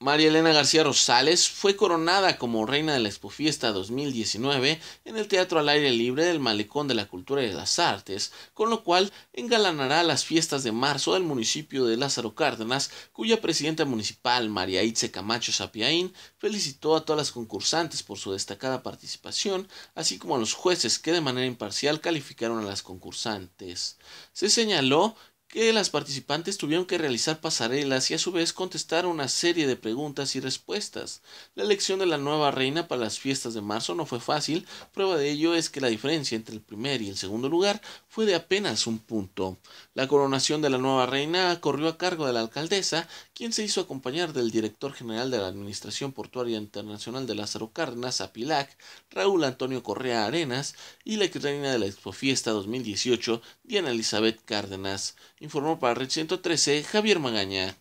María Elena García Rosales fue coronada como reina de la Fiesta 2019 en el Teatro al Aire Libre del Malecón de la Cultura y de las Artes, con lo cual engalanará las fiestas de marzo del municipio de Lázaro Cárdenas, cuya presidenta municipal María Itze Camacho Sapiaín felicitó a todas las concursantes por su destacada participación, así como a los jueces que de manera imparcial calificaron a las concursantes. Se señaló que las participantes tuvieron que realizar pasarelas y a su vez contestar una serie de preguntas y respuestas. La elección de la nueva reina para las fiestas de marzo no fue fácil, prueba de ello es que la diferencia entre el primer y el segundo lugar fue de apenas un punto. La coronación de la nueva reina corrió a cargo de la alcaldesa, quien se hizo acompañar del director general de la Administración Portuaria Internacional de Lázaro Cárdenas, Apilac, Raúl Antonio Correa Arenas y la ex reina de la Expo Fiesta 2018, Diana Elizabeth Cárdenas informó para Red 113 Javier Magaña.